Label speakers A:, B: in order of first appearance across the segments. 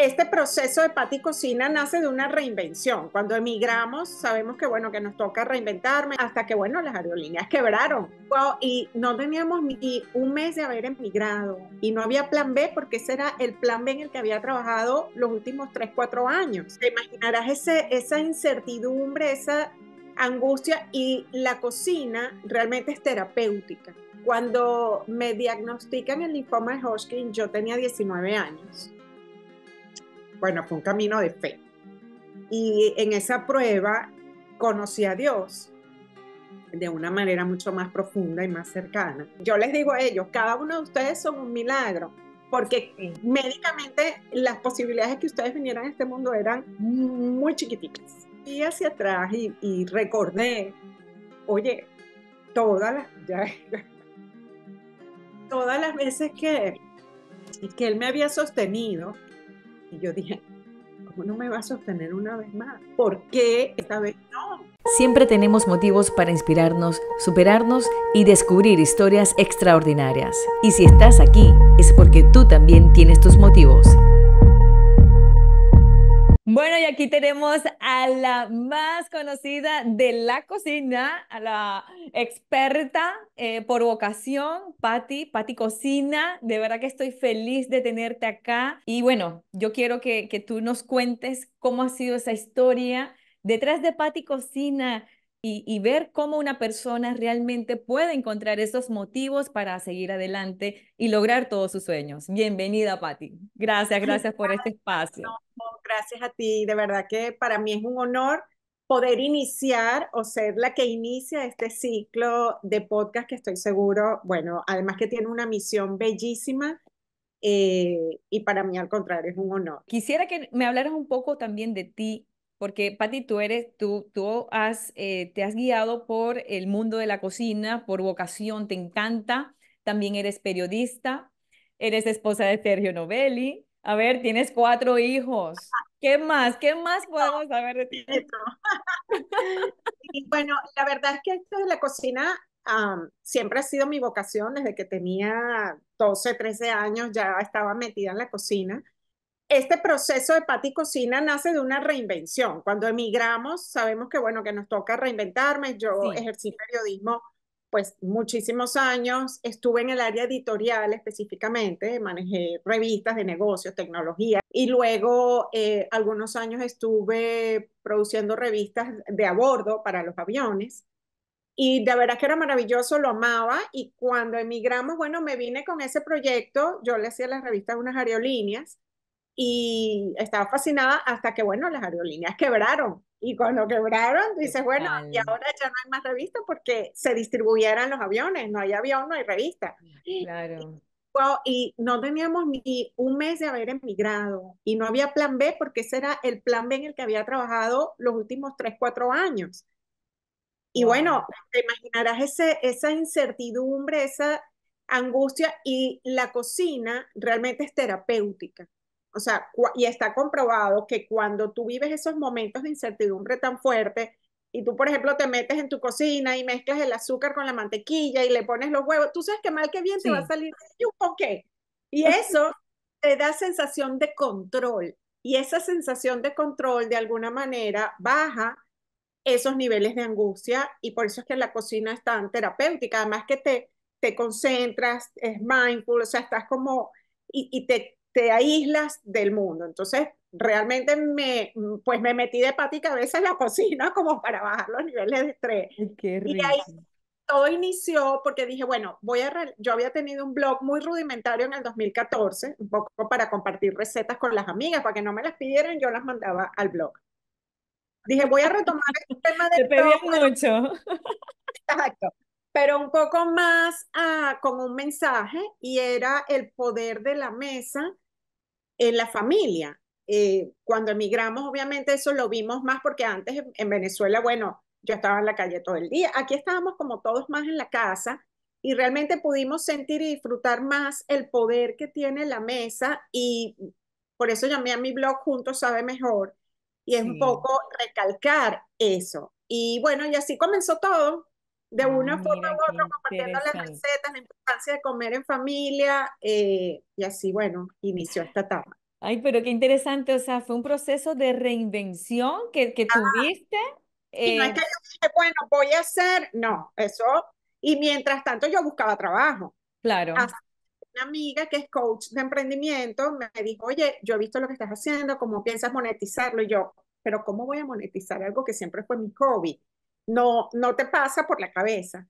A: este proceso de Pati Cocina nace de una reinvención. Cuando emigramos, sabemos que, bueno, que nos toca reinventarme hasta que, bueno, las aerolíneas quebraron. y no teníamos ni un mes de haber emigrado. Y no había plan B porque ese era el plan B en el que había trabajado los últimos 3, 4 años. Te imaginarás ese, esa incertidumbre, esa angustia y la cocina realmente es terapéutica. Cuando me diagnostican el linfoma de Hodgkin, yo tenía 19 años bueno, fue un camino de fe. Y en esa prueba conocí a Dios de una manera mucho más profunda y más cercana. Yo les digo a ellos, cada uno de ustedes son un milagro, porque médicamente las posibilidades de que ustedes vinieran a este mundo eran muy chiquititas. Y hacia atrás y, recordé, oye, todas las, todas las veces que, que él me había sostenido, y yo dije, ¿cómo no me va a sostener una vez más? ¿Por qué esta vez no?
B: Siempre tenemos motivos para inspirarnos, superarnos y descubrir historias extraordinarias. Y si estás aquí, es porque tú también tienes tus motivos. Bueno, y aquí tenemos a la más conocida de la cocina, a la experta eh, por vocación, Patti, Patti Cocina. De verdad que estoy feliz de tenerte acá. Y bueno, yo quiero que, que tú nos cuentes cómo ha sido esa historia detrás de Patti Cocina, y, ver cómo una persona realmente puede encontrar esos motivos para seguir adelante y lograr todos sus sueños. Bienvenida, Patti. Gracias, gracias por este espacio.
A: gracias a ti. De verdad que para mí es un honor poder iniciar o ser la que inicia este ciclo de podcast que estoy seguro, bueno, además
B: que tiene una misión bellísima. Eh, y para mí, al contrario, es un honor. Quisiera que me hablaras un poco también de ti porque Patti, tú eres, tú, tú has, eh, te has guiado por el mundo de la cocina, por vocación, te encanta, también eres periodista, eres esposa de Sergio Novelli, a ver, tienes cuatro hijos. ¿Qué más? ¿Qué más podemos saber de ti?
A: bueno, la verdad es que esto de la cocina siempre ha sido mi vocación. Desde que tenía 12, 13 años ya estaba metida en la cocina este proceso de Pati Cocina nace de una reinvención. Cuando emigramos, sabemos que, bueno, que nos toca reinventarme. Yo ejercí periodismo, pues, muchísimos años. Estuve en el área editorial específicamente, manejé revistas de negocios, tecnología. Y luego, eh, algunos años estuve produciendo revistas de a bordo para los aviones. Y de verdad que era maravilloso, lo amaba. Y cuando emigramos, bueno, me vine con ese proyecto. Yo le hacía las revistas unas aerolíneas y estaba fascinada hasta que, bueno, las aerolíneas quebraron. Y cuando quebraron, dices, bueno, y ahora ya no hay más revistas porque se distribuyeran los aviones, no hay avión, no hay revista. Claro. y no teníamos ni un mes de haber emigrado y no había plan B porque ese era el plan B en el que había trabajado los últimos tres, 4 años. Y bueno, te imaginarás ese, esa incertidumbre, esa angustia y la cocina realmente es terapéutica o sea, y está comprobado que cuando tú vives esos momentos de incertidumbre tan fuerte y tú, por ejemplo, te metes en tu cocina y mezclas el azúcar con la mantequilla y le pones los huevos, tú sabes que mal que bien te va a salir un qué? Y eso te da sensación de control y esa sensación de control de alguna manera baja esos niveles de angustia y por eso es que la cocina es tan terapéutica, además que te, te concentras, es mindful, o sea, estás como y te te aíslas del mundo. Entonces, realmente me, pues me metí de pata y cabeza en la cocina como para bajar los niveles de estrés. Y de ahí todo inició porque dije, bueno, voy a yo había tenido un blog muy rudimentario en el 2014, un poco para compartir recetas con las amigas, para que no me las pidieran, yo las mandaba al blog. Dije, voy a retomar el este tema del Te pedí mucho. Exacto pero un poco más ah, con un mensaje y era el poder de la mesa en la familia. Eh, cuando emigramos, obviamente eso lo vimos más porque antes en Venezuela, bueno, yo estaba en la calle todo el día. Aquí estábamos como todos más en la casa y realmente pudimos sentir y disfrutar más el poder que tiene la mesa y por eso llamé a mi blog Juntos Sabe Mejor y es un poco recalcar eso. Y bueno, y así comenzó todo de una forma u otra, compartiendo las recetas, la importancia de comer en familia, eh, y así, bueno, inició esta etapa. Ay, pero qué interesante, o sea, fue un proceso de reinvención que, que tuviste. Y no es eh, que yo dije, bueno, voy a hacer, no, eso, y mientras tanto yo buscaba trabajo. Claro. una amiga que es coach de emprendimiento me dijo, oye, yo he visto lo que estás haciendo, ¿cómo piensas monetizarlo? Y yo, pero ¿cómo voy a monetizar algo que siempre fue mi hobby? no, no te pasa por la cabeza.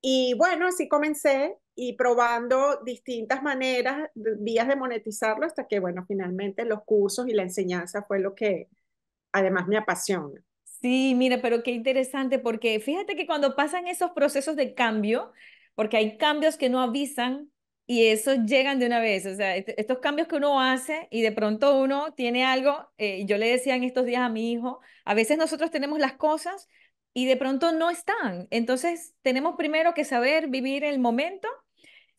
A: Y bueno, así comencé y probando distintas maneras, vías de monetizarlo hasta que, bueno, finalmente los cursos y la enseñanza fue lo que además
B: me apasiona. Sí, mira, pero qué interesante, porque fíjate que cuando pasan esos procesos de cambio, porque hay cambios que no avisan y esos llegan de una vez, o sea, estos cambios que uno hace y de pronto uno tiene algo, eh, yo le decía en estos días a mi hijo, a veces nosotros tenemos las cosas, y de pronto no están. Entonces, tenemos primero que saber vivir el momento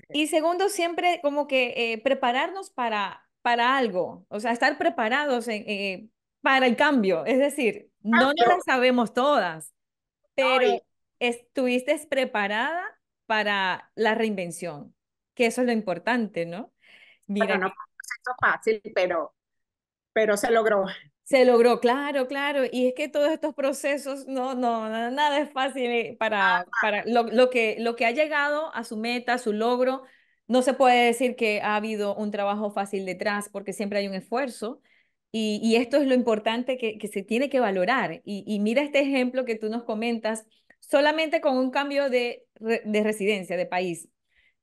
B: y segundo, siempre como que eh, prepararnos para, para algo, o sea, estar preparados eh, para el cambio. Es decir, no lo sabemos todas, pero estuviste preparada para la reinvención, que eso es lo importante, ¿no? Mira, no fue fácil, pero, pero se logró. Se logró, claro, claro. Y es que todos estos procesos, no, no, nada es fácil eh, para, para lo, que, lo que ha llegado a su meta, a su logro. No se puede decir que ha habido un trabajo fácil detrás porque siempre hay un esfuerzo. Y, esto es lo importante que, se tiene que valorar. Y, mira este ejemplo que tú nos comentas, solamente con un cambio de, residencia, de país.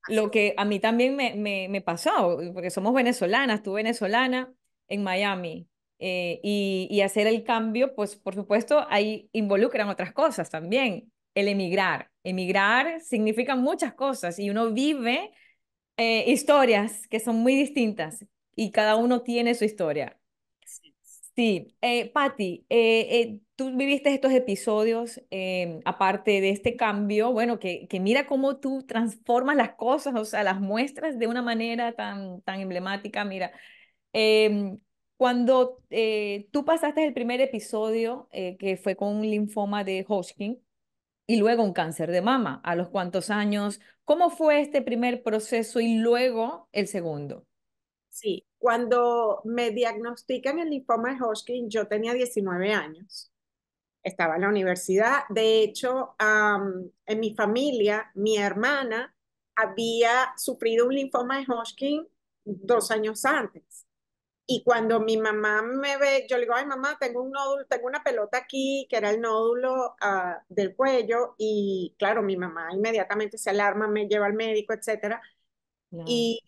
B: Lo que a mí también me, me, me pasó, porque somos venezolanas, tú venezolana en Miami, eh, y, y, hacer el cambio, pues por supuesto ahí involucran otras cosas también, el emigrar. Emigrar significa muchas cosas y uno vive eh, historias que son muy distintas y cada uno tiene su historia. Sí, eh, Patti, tú viviste estos episodios, aparte de este cambio, bueno, que, que mira cómo tú transformas las cosas, o sea, las muestras de una manera tan, tan emblemática, mira. Eh, cuando eh, tú pasaste el primer episodio, eh, que fue con un linfoma de Hodgkin, y luego un cáncer de mama, ¿a los cuantos años? ¿Cómo fue este primer proceso y luego el segundo?
A: Sí, cuando me diagnostican el linfoma de Hodgkin, yo tenía 19 años. Estaba en la universidad. De hecho, en mi familia, mi hermana había sufrido un linfoma de Hodgkin dos años antes. Y cuando mi mamá me ve, yo le digo, ay mamá, tengo un nódulo, tengo una pelota aquí, que era el nódulo ah, del cuello, y claro, mi mamá inmediatamente se alarma, me lleva al médico, etcétera. Y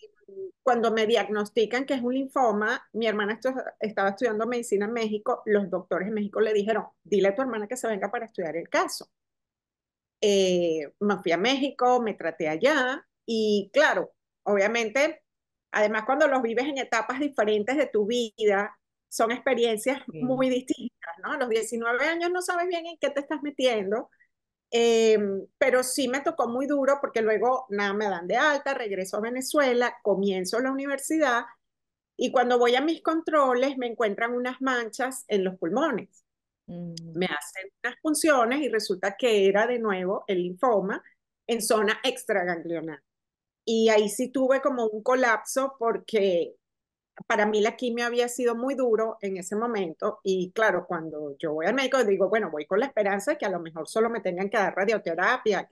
A: cuando me diagnostican que es un linfoma, mi hermana estaba estudiando medicina en México, los doctores en México le dijeron, dile a tu hermana que se venga para estudiar el caso. Eh, me fui a México, me traté allá y claro, obviamente Además, cuando los vives en etapas diferentes de tu vida, son experiencias muy distintas, ¿no? A los 19 años no sabes bien en qué te estás metiendo, em, pero sí me tocó muy duro porque luego, nada, me dan de alta, regreso a Venezuela, comienzo la universidad y cuando voy a mis controles me encuentran unas manchas en los pulmones. Mm. Me hacen unas funciones y resulta que era de nuevo el linfoma en zona extraganglional. Y ahí sí tuve como un colapso porque para mí la quimio había sido muy duro en ese momento y claro, cuando yo voy al médico digo, bueno, voy con la esperanza de que a lo mejor solo me tengan que dar radioterapia.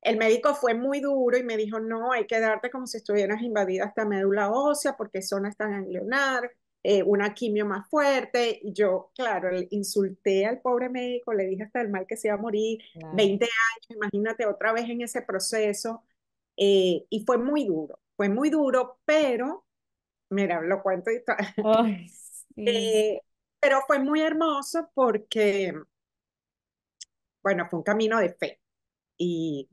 A: El médico fue muy duro y me dijo, no, hay que darte como si estuvieras invadida esta médula ósea porque es zona está ganglionar, eh, una quimio más fuerte. Y yo, claro, insulté al pobre médico, le dije hasta el mal que se iba a morir, 20 años, imagínate otra vez en ese proceso. Eh, y fue muy duro, fue muy duro, pero, mira, lo cuento y todo. Eh, pero fue muy hermoso porque, bueno, fue un camino de fe. Y,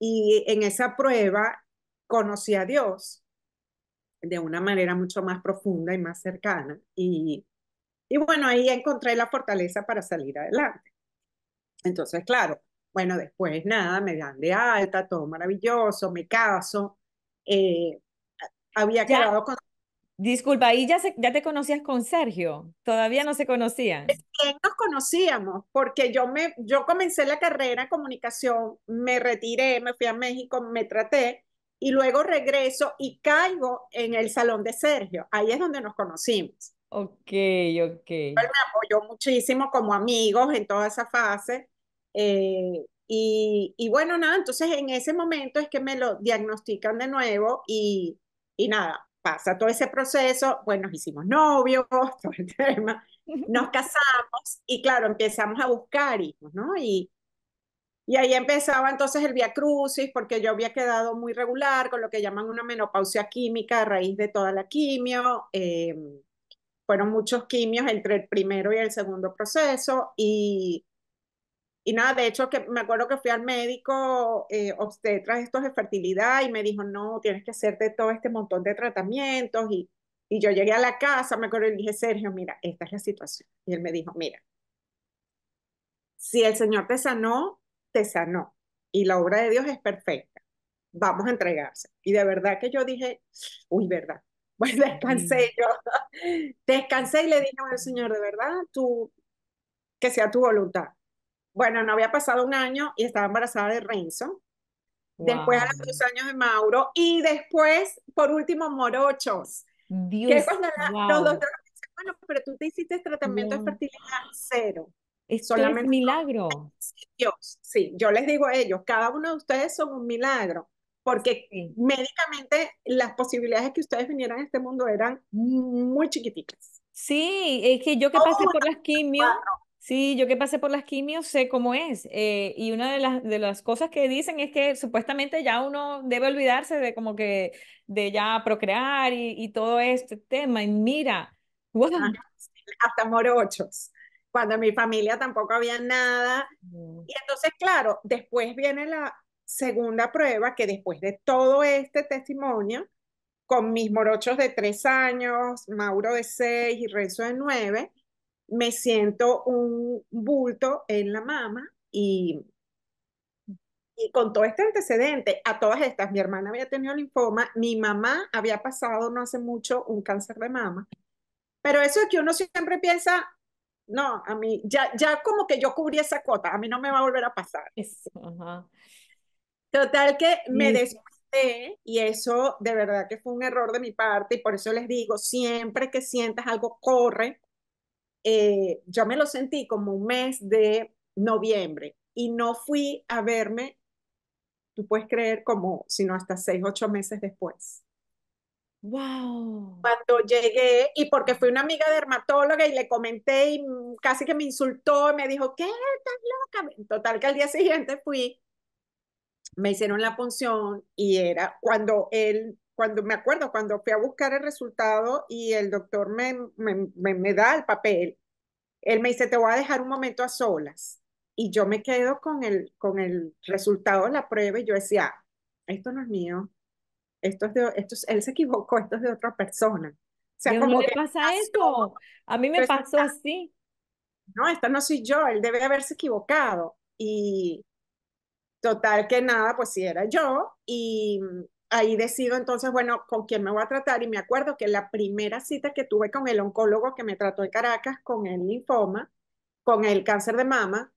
A: y en esa prueba conocí a Dios de una manera mucho más profunda y más cercana. Y, y bueno, ahí encontré la fortaleza para salir adelante. Entonces, claro, bueno, después nada, me dan de alta, todo maravilloso, me caso.
B: Eh, había quedado con... Disculpa, ahí ya, ya te conocías con Sergio, todavía no se conocían. Sí, nos conocíamos, porque yo, me, yo
A: comencé la carrera de comunicación, me retiré, me fui a México, me traté, y luego regreso y caigo en el salón de Sergio. Ahí es donde nos conocimos.
B: Ok, ok. Él me
A: apoyó muchísimo como amigos en toda esa fase. Eh, y, bueno, nada, entonces en ese momento es que me lo diagnostican de nuevo y, y nada, pasa todo ese proceso, bueno, nos hicimos novios, todo el tema, nos casamos y claro, empezamos a buscar hijos, ¿no? Y, y ahí empezaba entonces el via crucis, porque yo había quedado muy regular con lo que llaman una menopausia química a raíz de toda la quimio. Eh, fueron muchos quimios entre el primero y el segundo proceso y, y nada, de hecho, que me acuerdo que fui al médico eh, obstetra, estos de fertilidad, y me dijo, no, tienes que hacerte todo este montón de tratamientos. Y, y yo llegué a la casa, me acuerdo, y dije, Sergio, mira, esta es la situación. Y él me dijo, mira, si el Señor te sanó, te sanó. Y la obra de Dios es perfecta. Vamos a entregarse. Y de verdad que yo dije, uy, verdad. Pues descansé yo. Descansé y le dije, al Señor, de verdad, tú, que sea tu voluntad bueno, no había pasado un año y estaba embarazada de Renzo. Después a los dos años de Mauro. Y después, por último, Morochos. Dios, los doctores bueno, pero tú te hiciste tratamiento de fertilidad cero. Es Solamente es milagro. Dios, sí, yo les digo a ellos, cada uno de ustedes son un milagro porque médicamente las posibilidades de que ustedes vinieran a este mundo eran muy chiquititas.
B: Sí, es que yo que pasé por las quimios, Sí, yo que pasé por las quimios sé cómo es. Eh, y una de las, de las cosas que dicen es que supuestamente ya uno debe olvidarse de como que de ya procrear y, todo este tema. Y mira,
A: hasta morochos cuando en mi familia tampoco había nada. Y entonces, claro, después viene la segunda prueba, que después de todo este testimonio, con mis morochos de tres años, Mauro de seis y Rezo de nueve, me siento un bulto en la mama y, y con todo este antecedente, a todas estas, mi hermana había tenido linfoma, mi mamá había pasado no hace mucho un cáncer de mama, pero eso es que uno siempre piensa, no, a mí ya, ya como que yo cubrí esa cuota, a mí no me va a volver a pasar. Total que me despisté y eso de verdad que fue un error de mi parte y por eso les digo, siempre que sientas algo, corre, eh, yo me lo sentí como un mes de noviembre y no fui a verme, tú puedes creer, como sino hasta seis, ocho meses después.
B: Wow.
A: Cuando llegué, y porque fui una amiga dermatóloga y le comenté y mm, casi que me insultó, me dijo, ¿qué? ¿Estás loca? Total que al día siguiente fui, me hicieron la punción y era cuando él cuando me acuerdo, cuando fui a buscar el resultado y el doctor me, me, me, da el papel, él me dice, te voy a dejar un momento a solas. Y yo me quedo con el, con el resultado de la prueba y yo decía, esto no es mío, esto es de, esto él se equivocó, esto es de otra persona. O
B: sea, pasa
A: esto? A mí me pues, pasó ah, así. No, esto no soy yo, él debe haberse equivocado. Y total que nada, pues sí era yo. Y ahí decido entonces, bueno, con quién me voy a tratar. Y me acuerdo que la primera cita que tuve con el oncólogo que me trató en Caracas con el linfoma, con el cáncer de mama,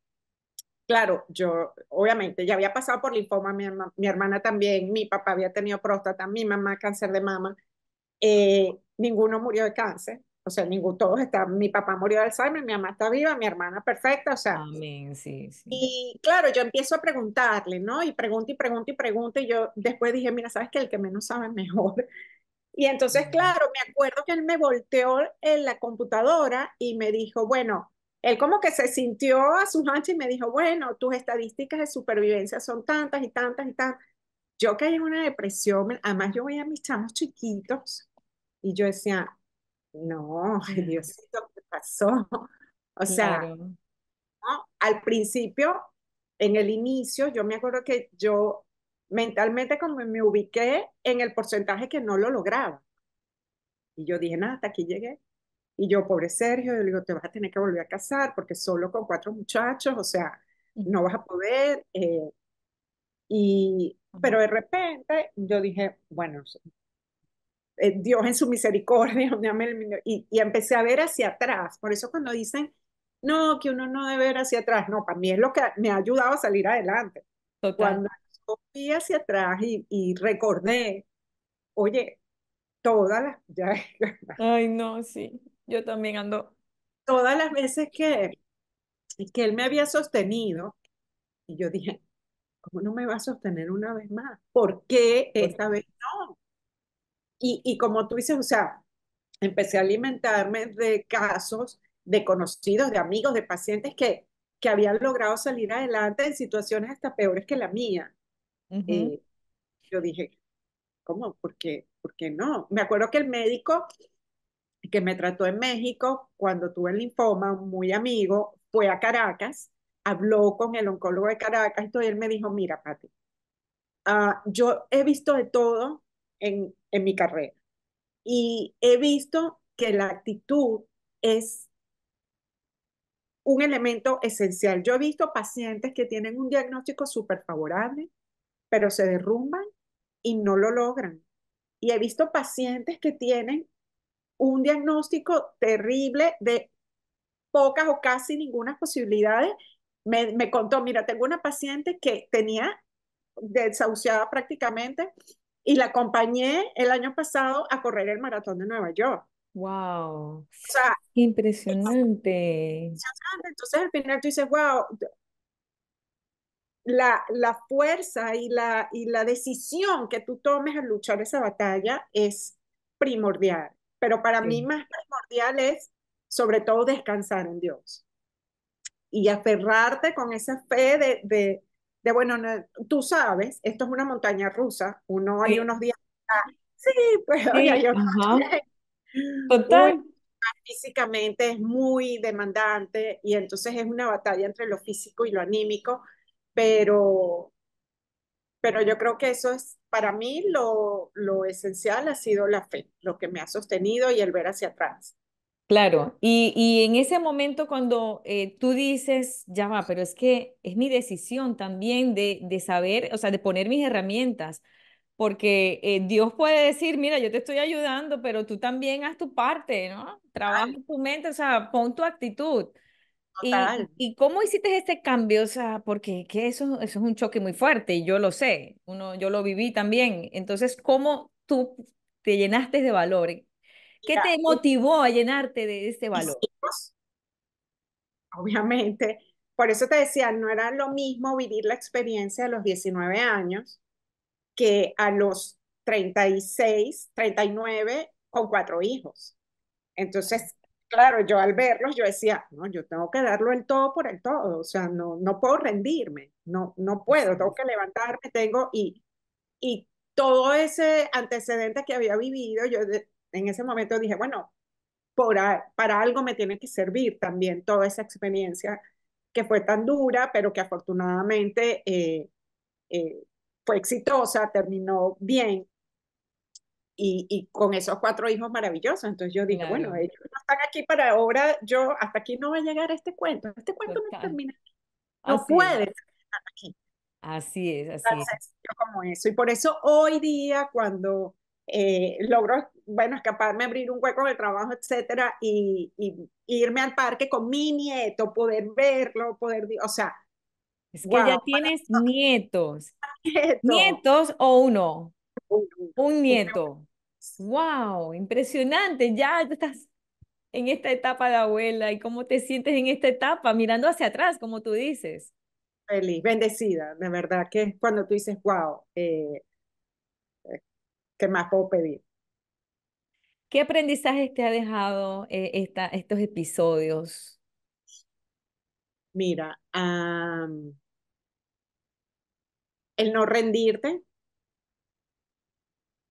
A: claro, yo obviamente ya había pasado por linfoma, mi, hermana también, mi papá había tenido próstata, mi mamá cáncer de mama, eh, ninguno murió de cáncer o sea, ningún, todos están, mi papá murió de Alzheimer, mi mamá está viva, mi hermana perfecta, o sea. Amén, sí, sí. Y claro, yo empiezo a preguntarle, ¿no? Y pregunto y pregunto y pregunto, y yo después dije, mira, ¿sabes que El que menos sabe mejor. Y entonces, claro, me acuerdo que él me volteó en la computadora y me dijo, bueno, él como que se sintió a sus anchas y me dijo, bueno, tus estadísticas de supervivencia son tantas y tantas y tantas. Yo caí en una depresión, además yo veía a mis chamos chiquitos y yo decía, no, Diosito, ¿qué pasó? O sea, ¿no? al principio, en el inicio, yo me acuerdo que yo mentalmente como me ubiqué en el porcentaje que no lo lograba. Y yo dije, nada, hasta aquí llegué. Y yo, pobre Sergio, yo le digo, te vas a tener que volver a casar porque solo con cuatro muchachos, o sea, no vas a poder. Eh, y, pero de repente yo dije, bueno, eh, Dios en su misericordia, y, y empecé a ver hacia atrás. Por eso cuando dicen, no, que uno no debe ver hacia atrás, no, para mí es lo que me ha ayudado a salir adelante. Total. Cuando fui hacia atrás y, recordé, oye, todas las... Ay, no, sí, yo también ando. Todas las veces que, que él me había sostenido, y yo dije, ¿cómo no me va a sostener una vez más? ¿Por qué esta vez no? Y, como tú dices, o sea, empecé a alimentarme de casos de conocidos, de amigos, de pacientes que, que habían logrado salir adelante en situaciones hasta peores que la mía. Eh, yo dije, ¿cómo? ¿Por qué? ¿Por qué no? Me acuerdo que el médico que me trató en México cuando tuve el linfoma, muy amigo, fue a Caracas, habló con el oncólogo de Caracas y todo, él me dijo, mira, Pati, ah, yo he visto de todo en, en mi carrera. Y he visto que la actitud es un elemento esencial. Yo he visto pacientes que tienen un diagnóstico súper favorable, pero se derrumban y no lo logran. Y he visto pacientes que tienen un diagnóstico terrible de pocas o casi ninguna posibilidades. Me, me contó, mira, tengo una paciente que tenía desahuciada prácticamente y la acompañé el año pasado a correr el maratón de Nueva York. Wow. O
B: impresionante.
A: Entonces al final tú dices, wow, la, la fuerza y la, y la decisión que tú tomes al luchar esa batalla es primordial. Pero para mí más primordial es, sobre todo, descansar en Dios y aferrarte con esa fe de, de, de bueno, tú sabes, esto es una montaña rusa, uno hay unos días, sí, pues físicamente es muy demandante y entonces es una batalla entre lo físico y lo anímico, pero, pero yo creo que eso es, para mí lo, lo esencial ha sido la fe, lo que me ha sostenido y el ver hacia atrás.
B: Claro, y, en ese momento cuando eh, tú dices, ya va, pero es que es mi decisión también de, saber, o sea, de poner mis herramientas, porque eh, Dios puede decir, mira, yo te estoy ayudando, pero tú también haz tu parte, ¿no? Trabaja tu mente, o sea, pon tu actitud. Y, cómo hiciste este cambio? O sea, porque que eso, es un choque muy fuerte, y yo lo sé, uno, yo lo viví también. Entonces, ¿cómo tú te llenaste de valor? ¿Qué te motivó a llenarte de este valor?
A: obviamente, por eso te decía, no era lo mismo vivir la experiencia a los 19 años que a los 36, 39 con cuatro hijos. Entonces, claro, yo al verlos, yo decía, no, yo tengo que darlo el todo por el todo, o sea, no, no puedo rendirme, no, no puedo, tengo que levantarme, tengo, y, y todo ese antecedente que había vivido, yo en ese momento dije, bueno, por para algo me tiene que servir también toda esa experiencia que fue tan dura, pero que afortunadamente eh, eh, fue exitosa, terminó bien. Y, y, con esos cuatro hijos maravillosos. Entonces yo dije, bueno, ellos no están aquí para ahora, yo hasta aquí no va a llegar este cuento. Este cuento no termina.
B: No así puede es.
A: terminar aquí. Así es, así es. como eso. Y por eso hoy día, cuando eh, logro, bueno, escaparme, abrir un hueco de trabajo, etcétera, y, irme al parque con mi nieto, poder verlo, poder, o sea.
B: Es que ya tienes nietos. ¿Nietos o uno? Un, nieto. ¡Wow! Impresionante. Ya estás en esta etapa de abuela y cómo te sientes en esta etapa, mirando hacia atrás, como tú dices.
A: Feliz, bendecida, de verdad que es cuando tú dices, wow, eh, ¿qué más puedo pedir?
B: ¿Qué aprendizaje te ha dejado eh, esta, estos episodios? Mira,
A: el no rendirte,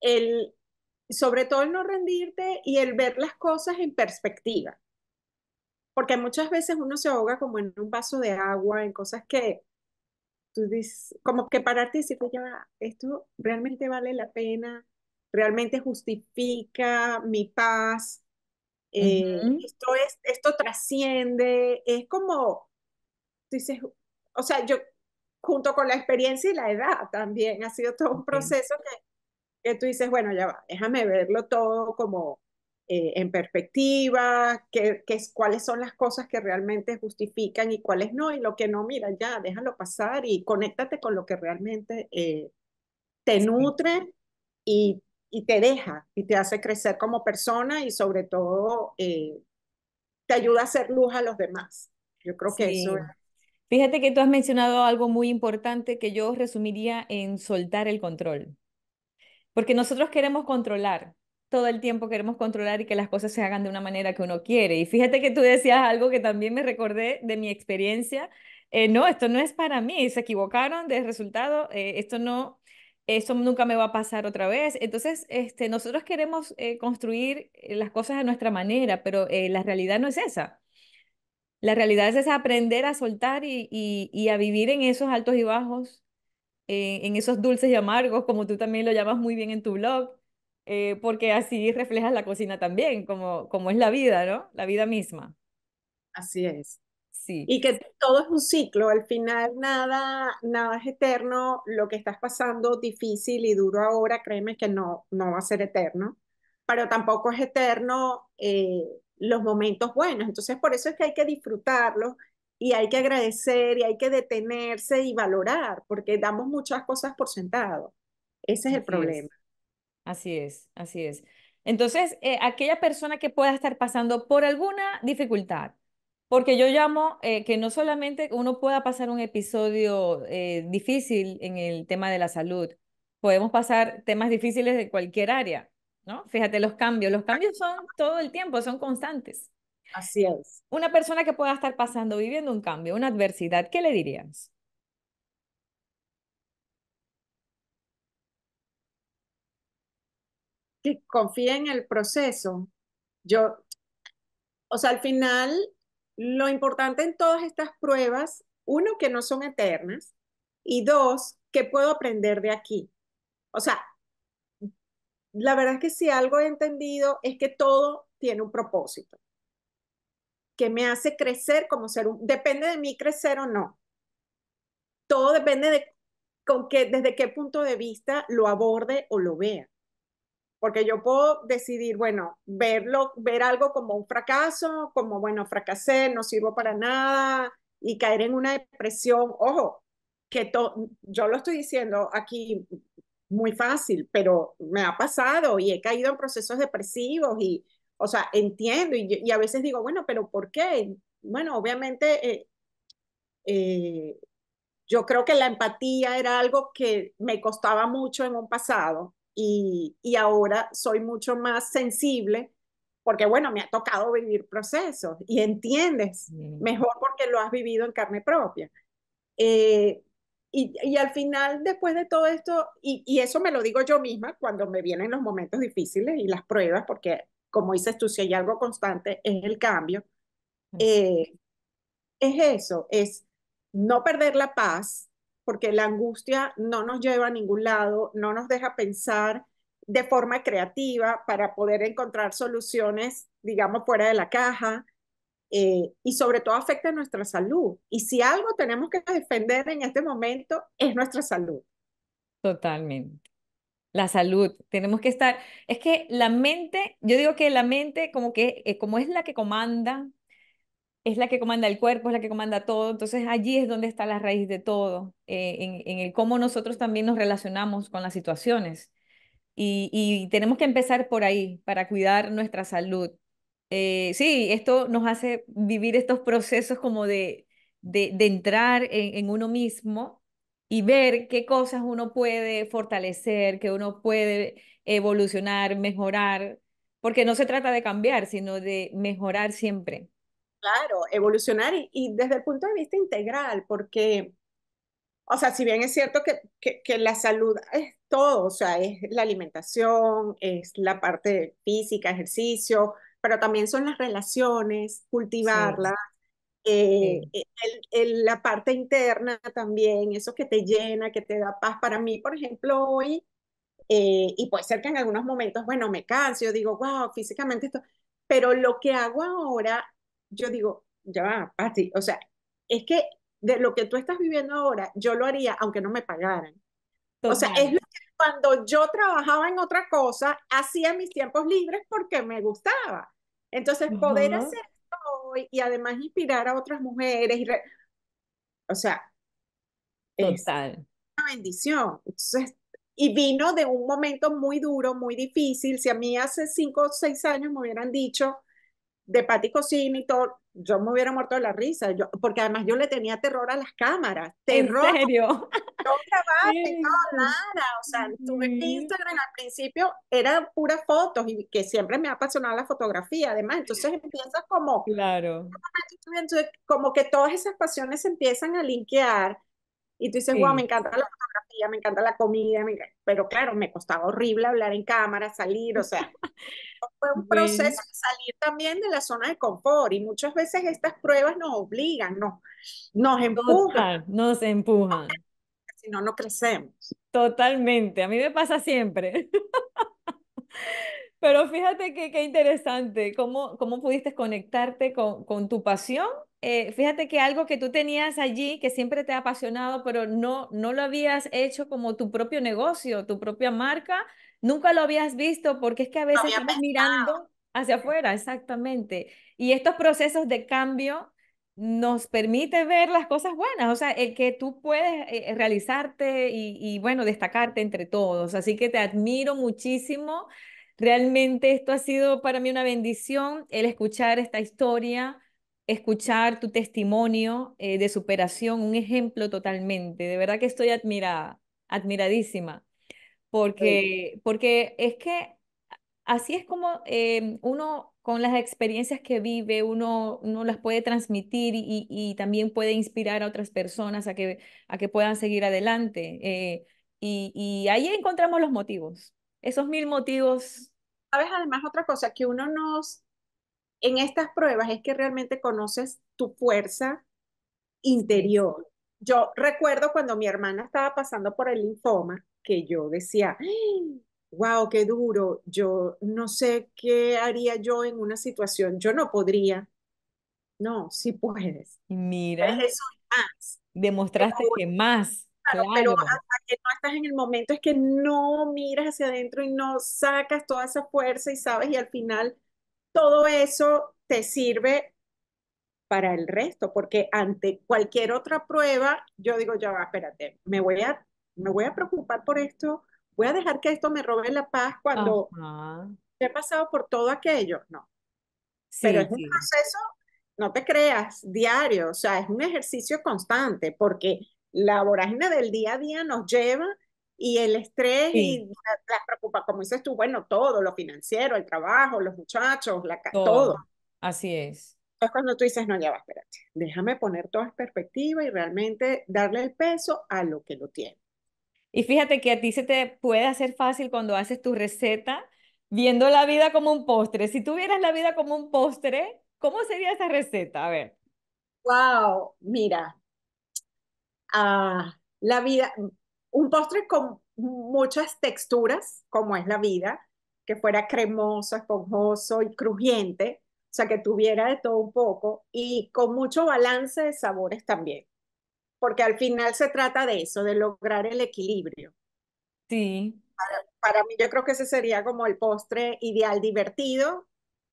A: el, sobre todo el no rendirte y el ver las cosas en perspectiva. Porque muchas veces uno se ahoga como en un vaso de agua, en cosas que tú dices, como que pararte y decirte, esto realmente vale la pena, realmente justifica mi paz. Eh, esto, es, esto trasciende, es como, tú dices, o sea, yo junto con la experiencia y la edad también ha sido todo un proceso que, que tú dices, bueno, ya déjame verlo todo como eh, en perspectiva, que, es, cuáles son las cosas que realmente justifican y cuáles no, y lo que no, mira, ya déjalo pasar y conéctate con lo que realmente eh, te nutre y y te deja y te hace crecer como persona y sobre todo eh, te ayuda a hacer luz a los demás. Yo creo que eso es.
B: Fíjate que tú has mencionado algo muy importante que yo resumiría en soltar el control. Porque nosotros queremos controlar, todo el tiempo queremos controlar y que las cosas se hagan de una manera que uno quiere. Y fíjate que tú decías algo que también me recordé de mi experiencia. Eh, no, esto no es para mí, se equivocaron de resultado, eh, esto no, eso nunca me va a pasar otra vez. Entonces, este, nosotros queremos eh, construir eh, las cosas a nuestra manera, pero eh, la realidad no es esa. La realidad es esa, aprender a soltar y, a vivir en esos altos y bajos, en esos dulces y amargos, como tú también lo llamas muy bien en tu blog, porque así reflejas la cocina también, como, como es la vida, ¿no? La vida misma. Así es. Y que todo es un ciclo, al final
A: nada, nada es eterno, lo que estás pasando difícil y duro ahora, créeme que no, no va a ser eterno, pero tampoco es eterno eh, los momentos buenos, entonces por eso es que hay que disfrutarlos y hay que agradecer y hay que detenerse
B: y valorar, porque damos muchas cosas por sentado, ese es el problema. Así es, así es. Entonces, eh, aquella persona que pueda estar pasando por alguna dificultad, porque yo llamo eh, que no solamente uno pueda pasar un episodio eh, difícil en el tema de la salud, podemos pasar temas difíciles de cualquier área, ¿no? Fíjate los cambios, los cambios son todo el tiempo, son constantes. Así es. Una persona que pueda estar pasando, viviendo un cambio, una adversidad, ¿qué le dirías?
A: Que confíe en el proceso. Yo, o sea, al final lo importante en todas estas pruebas, uno, que no son eternas y dos, que puedo aprender de aquí. O sea, la verdad es que si algo he entendido es que todo tiene un propósito que me hace crecer como ser un. Depende de mí crecer o no. Todo depende de con que, desde qué punto de vista lo aborde o lo vea porque yo puedo decidir, bueno, verlo, ver algo como un fracaso, como, bueno, fracasé, no sirvo para nada y caer en una depresión. Ojo, que yo lo estoy diciendo aquí muy fácil, pero me ha pasado y he caído en procesos depresivos y, o sea, entiendo y, a veces digo, bueno, pero ¿por qué? Bueno, obviamente... Eh, eh, yo creo que la empatía era algo que me costaba mucho en un pasado y, ahora soy mucho más sensible porque bueno, me ha tocado vivir procesos y entiendes mejor porque lo has vivido en carne propia. Eh, y, al final, después de todo esto, y, eso me lo digo yo misma cuando me vienen los momentos difíciles y las pruebas, porque como dices tú, si hay algo constante es el cambio, eh, es eso, es no perder la paz, porque la angustia no nos lleva a ningún lado, no nos deja pensar de forma creativa para poder encontrar soluciones, digamos, fuera de la caja. Eh, y sobre todo afecta a nuestra salud. Y si algo tenemos que defender en
B: este momento es nuestra salud. Totalmente. La salud, tenemos que estar, es que la mente, yo digo que la mente como que eh, como es la que comanda es la que comanda el cuerpo, es la que comanda todo. Entonces allí es donde está la raíz de todo, eh, en, el cómo nosotros también nos relacionamos con las situaciones. Y, tenemos que empezar por ahí para cuidar nuestra salud. Eh, sí, esto nos hace vivir estos procesos como de, de, entrar en, en, uno mismo y ver qué cosas uno puede fortalecer, que uno puede evolucionar, mejorar, porque no se trata de cambiar, sino de mejorar siempre.
A: Claro, evolucionar y, desde el punto de vista integral, porque, o sea, si bien es cierto que, que, la salud es todo, o sea, es la alimentación, es la parte física, ejercicio, pero también son las relaciones, cultivarlas, eh, e, la parte interna también, eso que te llena, que te da paz. Para mí, por ejemplo, hoy, eh, y puede ser que en algunos momentos, bueno, me canso, digo, wow, físicamente esto, pero lo que hago ahora yo digo, ya va, Pati, o sea, es que de lo que tú estás viviendo ahora, yo lo haría aunque no me pagaran. O sea, es lo que cuando yo trabajaba en otra cosa, hacía mis tiempos libres porque me gustaba. Entonces, poder hacer esto hoy y además inspirar a otras mujeres, y o sea, es una bendición. y vino de un momento muy duro, muy difícil. Si a mí hace cinco o seis años me hubieran dicho, de Patti y todo, yo me hubiera muerto de la risa, yo, porque además yo le tenía terror a las cámaras, terror. ¿En serio? No grabaste, nada, o sea, tuve Instagram al principio, eran puras fotos, y que siempre me ha apasionado la fotografía, además, entonces empiezas como...
B: Claro.
A: Como que todas esas pasiones empiezan a linkear, y tú dices, wow, me encanta la fotografía, me encanta la comida, pero claro, me costaba horrible hablar en cámara, salir, o sea, fue un proceso de salir también de la zona de confort y muchas veces estas pruebas nos obligan, nos, nos empujan. nos empujan.
B: Si no, no crecemos. Totalmente, a mí me pasa siempre. Pero fíjate qué interesante, cómo, cómo pudiste conectarte con, con tu pasión eh, fíjate que algo que tú tenías allí, que siempre te ha apasionado, pero no, no lo habías hecho como tu propio negocio, tu propia marca, nunca lo habías visto, porque es que a veces estamos mirando hacia afuera, exactamente. Y estos procesos de cambio nos permite ver las cosas buenas, o sea, el que tú puedes eh, realizarte y, y, bueno, destacarte entre todos. Así que te admiro muchísimo. Realmente esto ha sido para mí una bendición el escuchar esta historia, escuchar tu testimonio eh, de superación, un ejemplo totalmente. De verdad que estoy admirada, admiradísima, porque, porque es que así es como em, uno con las experiencias que vive, uno, no las puede transmitir y, y, también puede inspirar a otras personas a que, a que puedan seguir adelante. Eh, y, y ahí encontramos los motivos, esos mil motivos. Sabes, además, otra cosa, que uno nos en estas pruebas es
A: que realmente conoces tu fuerza interior. Yo recuerdo cuando mi hermana estaba pasando por el linfoma, que yo decía, wow, ¡Ah! qué duro, yo no sé qué haría yo en una situación, yo no podría. No, sí puedes.
B: Mira. eso Demostraste que
A: más. claro, pero hasta que no estás en el momento es que no miras hacia adentro y no sacas toda esa fuerza y sabes y al final todo eso te sirve para el resto, porque ante cualquier otra prueba, yo digo, ya va, espérate, me voy a, me voy a preocupar por esto, voy a dejar que esto me robe la paz cuando he pasado por todo aquello, no. Pero es un proceso, no te creas, diario, o sea, es un ejercicio constante, porque la vorágine del día a día nos lleva y el estrés y las preocupa como dices tú, bueno, todo, lo financiero, el trabajo, los muchachos, la, todo.
B: Así es.
A: Es cuando tú dices, no, ya va, espérate, déjame poner todas en perspectiva y realmente darle el peso
B: a lo que lo tiene. Y fíjate que a ti se te puede hacer fácil cuando haces tu receta viendo la vida como un postre. Si tuvieras la vida como un postre, ¿cómo sería esa receta? A ver. Wow, mira. Ah,
A: la vida, un postre con muchas texturas, como es la vida, que fuera cremoso, esponjoso y crujiente, o sea, que tuviera de todo un poco y con mucho balance de sabores también, porque al final se trata de eso, de lograr el equilibrio. Sí. Para, mí yo creo que ese sería como el postre ideal, divertido,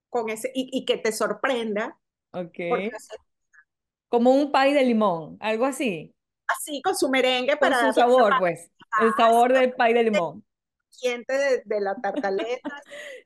A: con ese, y, y que te sorprenda.
B: Ok. Como un pie de limón, algo así así con su merengue para con su sabor, pues, ah, el sabor del pay de limón. De, de la tartaleta.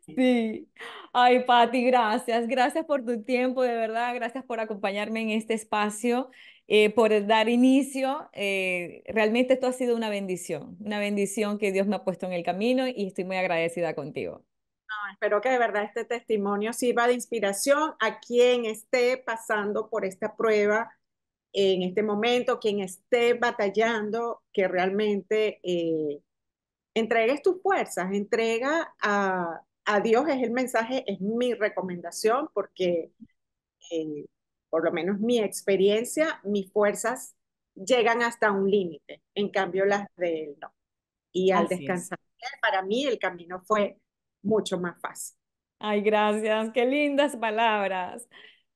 B: sí. Ay, Pati, gracias. Gracias por tu tiempo, de verdad. Gracias por acompañarme en este espacio. Eh, por dar inicio. Eh, realmente esto ha sido una bendición, una bendición que Dios me ha puesto en el camino y estoy muy agradecida contigo.
A: No, espero que de verdad este testimonio sirva de inspiración a quien esté pasando por esta prueba en este momento, quien esté batallando, que realmente eh, entregues tus fuerzas, entrega a, Dios, es el mensaje, es mi recomendación, porque eh, por lo menos mi experiencia, mis fuerzas llegan hasta un límite, en cambio las de él no.
B: Y al descansar,
A: para mí el camino fue mucho más fácil.
B: Ay, gracias, qué lindas palabras.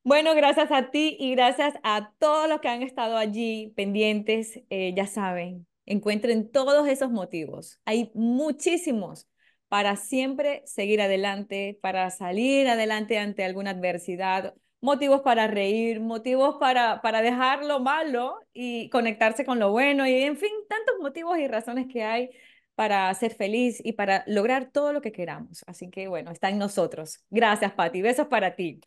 B: Bueno, gracias a ti y gracias a todos los que han estado allí pendientes. Eh, ya saben, encuentren todos esos motivos. Hay muchísimos para siempre seguir adelante, para salir adelante ante alguna adversidad, motivos para reír, motivos para, para dejar lo malo y conectarse con lo bueno y en fin, tantos motivos y razones que hay para ser feliz y para lograr todo lo que queramos. Así que bueno, está en nosotros. Gracias, Patti. Besos para ti.